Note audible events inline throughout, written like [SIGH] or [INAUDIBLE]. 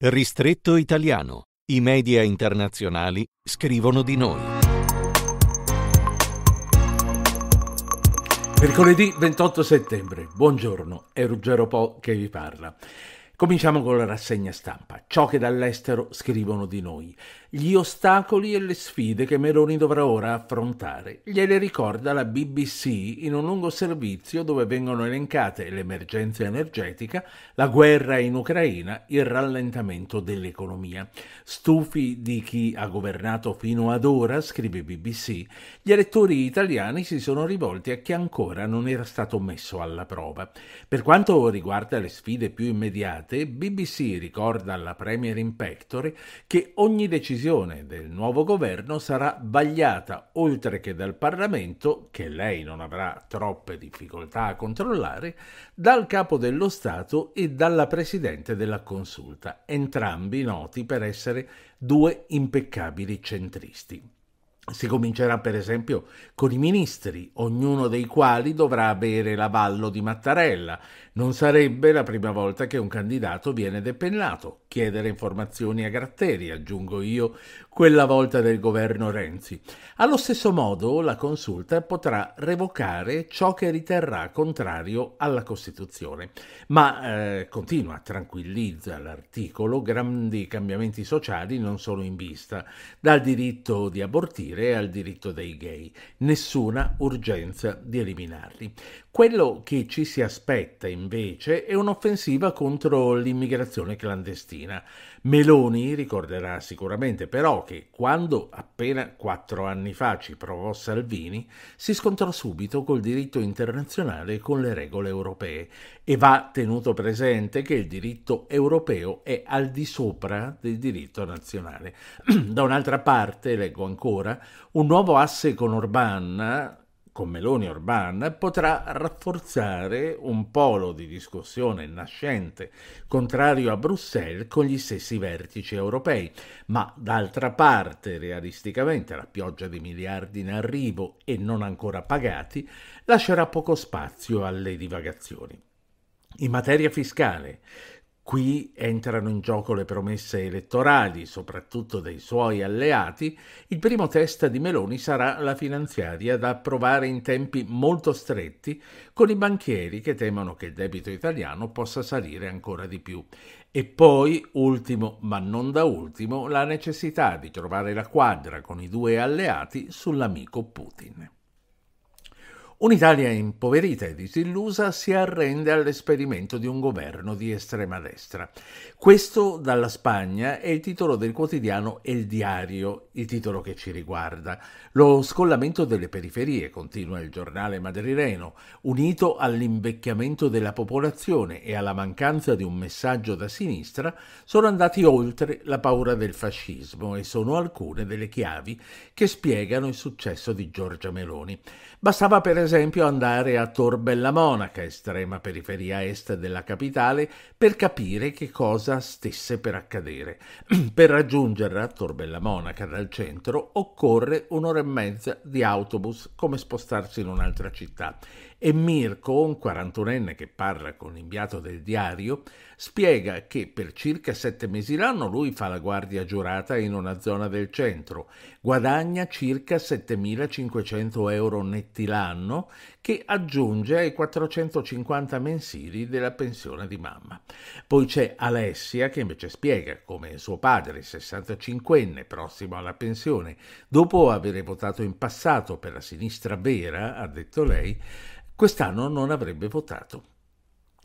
Ristretto italiano. I media internazionali scrivono di noi. Mercoledì 28 settembre. Buongiorno, è Ruggero Po che vi parla. Cominciamo con la rassegna stampa, ciò che dall'estero scrivono di noi gli ostacoli e le sfide che Meloni dovrà ora affrontare. Gliele ricorda la BBC in un lungo servizio dove vengono elencate l'emergenza energetica, la guerra in Ucraina, il rallentamento dell'economia. Stufi di chi ha governato fino ad ora, scrive BBC, gli elettori italiani si sono rivolti a chi ancora non era stato messo alla prova. Per quanto riguarda le sfide più immediate, BBC ricorda alla Premier in pectore che ogni decisione decisione del nuovo governo sarà vagliata oltre che dal Parlamento, che lei non avrà troppe difficoltà a controllare, dal capo dello Stato e dalla Presidente della Consulta, entrambi noti per essere due impeccabili centristi. Si comincerà per esempio con i ministri, ognuno dei quali dovrà avere l'avallo di Mattarella. Non sarebbe la prima volta che un candidato viene depennato. Chiedere informazioni a Gratteri, aggiungo io, quella volta del governo Renzi. Allo stesso modo la consulta potrà revocare ciò che riterrà contrario alla Costituzione. Ma eh, continua, tranquillizza l'articolo, grandi cambiamenti sociali non sono in vista, dal diritto di abortire dire, e al diritto dei gay, nessuna urgenza di eliminarli. Quello che ci si aspetta invece è un'offensiva contro l'immigrazione clandestina. Meloni ricorderà sicuramente però che quando appena quattro anni fa ci provò Salvini, si scontrò subito col diritto internazionale e con le regole europee e va tenuto presente che il diritto europeo è al di sopra del diritto nazionale. [CLEARS THROAT] da un'altra parte, leggo ancora, un nuovo asse con Orban, con Meloni Orban, potrà rafforzare un polo di discussione nascente, contrario a Bruxelles, con gli stessi vertici europei. Ma d'altra parte, realisticamente, la pioggia di miliardi in arrivo e non ancora pagati lascerà poco spazio alle divagazioni. In materia fiscale, Qui entrano in gioco le promesse elettorali, soprattutto dei suoi alleati. Il primo test di Meloni sarà la finanziaria da approvare in tempi molto stretti, con i banchieri che temono che il debito italiano possa salire ancora di più. E poi, ultimo ma non da ultimo, la necessità di trovare la quadra con i due alleati sull'amico Putin. Un'Italia impoverita e disillusa si arrende all'esperimento di un governo di estrema destra. Questo dalla Spagna è il titolo del quotidiano El Diario, il titolo che ci riguarda. Lo scollamento delle periferie, continua il giornale madrileno, unito all'invecchiamento della popolazione e alla mancanza di un messaggio da sinistra, sono andati oltre la paura del fascismo e sono alcune delle chiavi che spiegano il successo di Giorgia Meloni. Bastava per esempio esempio andare a Tor Bella Monaca, estrema periferia est della capitale, per capire che cosa stesse per accadere. [CLEARS THROAT] per raggiungerla a Tor Bella Monaca dal centro occorre un'ora e mezza di autobus, come spostarsi in un'altra città e Mirko, un 41enne che parla con l'inviato del diario, spiega che per circa sette mesi l'anno lui fa la guardia giurata in una zona del centro, guadagna circa 7.500 euro netti l'anno che aggiunge ai 450 mensili della pensione di mamma. Poi c'è Alessia che invece spiega come suo padre, 65enne, prossimo alla pensione, dopo aver votato in passato per la sinistra vera, ha detto lei, quest'anno non avrebbe votato.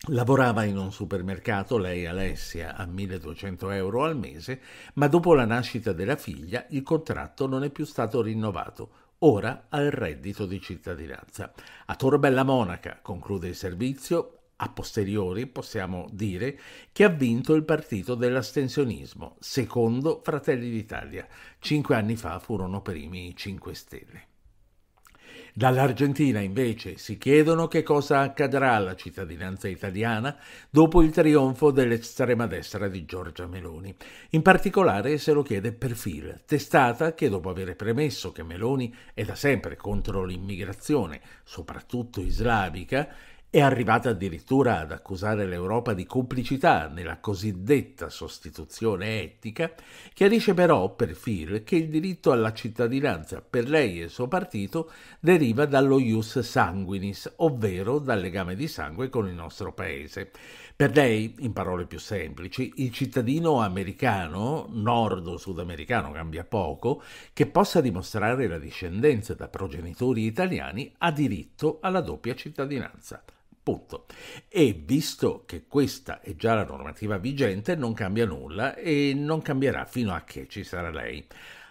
Lavorava in un supermercato, lei Alessia, a 1200 euro al mese, ma dopo la nascita della figlia il contratto non è più stato rinnovato, ora ha il reddito di cittadinanza. A Torbella Monaca conclude il servizio, a posteriori possiamo dire che ha vinto il partito dell'astensionismo, secondo Fratelli d'Italia. Cinque anni fa furono primi i 5 Stelle. Dall'Argentina invece si chiedono che cosa accadrà alla cittadinanza italiana dopo il trionfo dell'estrema destra di Giorgia Meloni. In particolare se lo chiede Perfil, testata che dopo aver premesso che Meloni è da sempre contro l'immigrazione, soprattutto islamica, è arrivata addirittura ad accusare l'Europa di complicità nella cosiddetta sostituzione etica, chiarisce però per Phil che il diritto alla cittadinanza per lei e il suo partito deriva dallo ius sanguinis, ovvero dal legame di sangue con il nostro paese. Per lei, in parole più semplici, il cittadino americano, nord o sudamericano cambia poco, che possa dimostrare la discendenza da progenitori italiani ha diritto alla doppia cittadinanza. Punto. E visto che questa è già la normativa vigente, non cambia nulla e non cambierà fino a che ci sarà lei.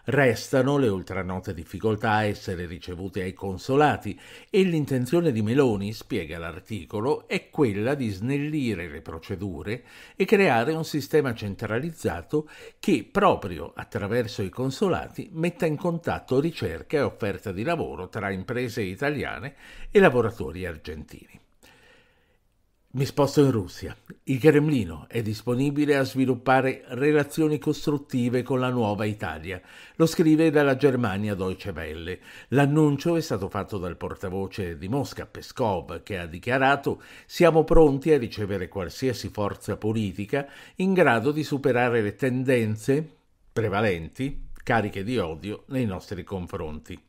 Restano le ultranote difficoltà a essere ricevute ai consolati e l'intenzione di Meloni, spiega l'articolo, è quella di snellire le procedure e creare un sistema centralizzato che proprio attraverso i consolati metta in contatto ricerca e offerta di lavoro tra imprese italiane e lavoratori argentini. Mi sposto in Russia. Il Cremlino è disponibile a sviluppare relazioni costruttive con la nuova Italia. Lo scrive dalla Germania Deutsche Welle. L'annuncio è stato fatto dal portavoce di Mosca, Peskov, che ha dichiarato siamo pronti a ricevere qualsiasi forza politica in grado di superare le tendenze prevalenti, cariche di odio, nei nostri confronti.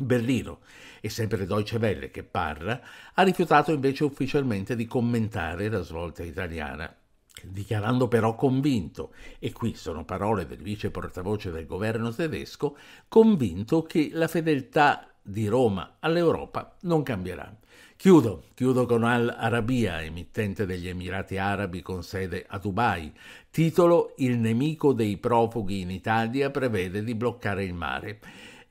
Berlino e sempre Deutsche Welle che parla, ha rifiutato invece ufficialmente di commentare la svolta italiana, dichiarando però convinto, e qui sono parole del vice portavoce del governo tedesco, convinto che la fedeltà di Roma all'Europa non cambierà. Chiudo, chiudo con Al Arabia, emittente degli Emirati Arabi con sede a Dubai. Titolo Il nemico dei profughi in Italia prevede di bloccare il mare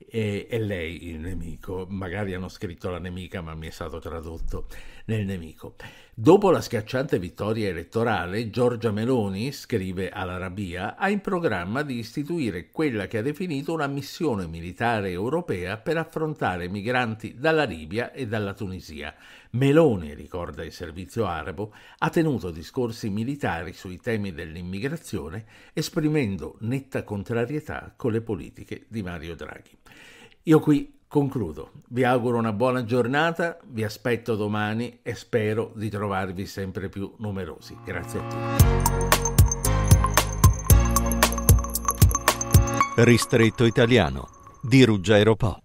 e, e lei il nemico. Magari hanno scritto la nemica, ma mi è stato tradotto nel nemico. Dopo la schiacciante vittoria elettorale, Giorgia Meloni, scrive all'Arabia, ha in programma di istituire quella che ha definito una missione militare europea per affrontare migranti dalla Libia e dalla Tunisia. Meloni, ricorda il servizio arabo, ha tenuto discorsi militari sui temi dell'immigrazione, esprimendo netta contrarietà con le politiche di Mario Draghi. Io qui concludo. Vi auguro una buona giornata, vi aspetto domani e spero di trovarvi sempre più numerosi. Grazie a tutti. Ristretto italiano di Ruggero Po.